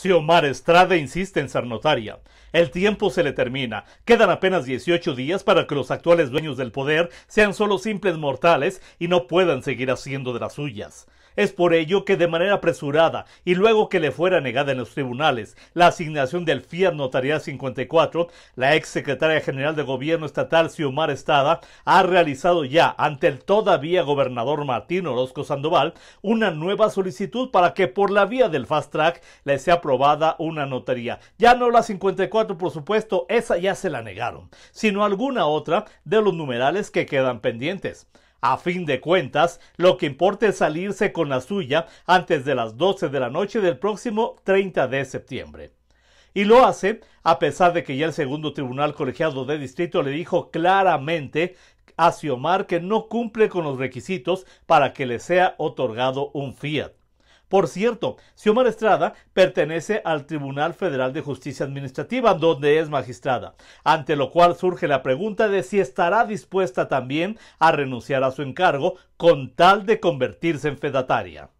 Xiomar Estrada insiste en ser notaria. El tiempo se le termina. Quedan apenas 18 días para que los actuales dueños del poder sean solo simples mortales y no puedan seguir haciendo de las suyas. Es por ello que de manera apresurada y luego que le fuera negada en los tribunales la asignación del FIAT Notarial 54, la ex secretaria general de gobierno estatal Xiomar Estrada ha realizado ya ante el todavía gobernador Martín Orozco Sandoval una nueva solicitud para que por la vía del fast track le sea una notaría. Ya no la 54, por supuesto, esa ya se la negaron, sino alguna otra de los numerales que quedan pendientes. A fin de cuentas, lo que importa es salirse con la suya antes de las 12 de la noche del próximo 30 de septiembre. Y lo hace, a pesar de que ya el segundo tribunal colegiado de distrito le dijo claramente a Xiomar que no cumple con los requisitos para que le sea otorgado un fiat. Por cierto, Xiomara Estrada pertenece al Tribunal Federal de Justicia Administrativa, donde es magistrada, ante lo cual surge la pregunta de si estará dispuesta también a renunciar a su encargo con tal de convertirse en fedataria.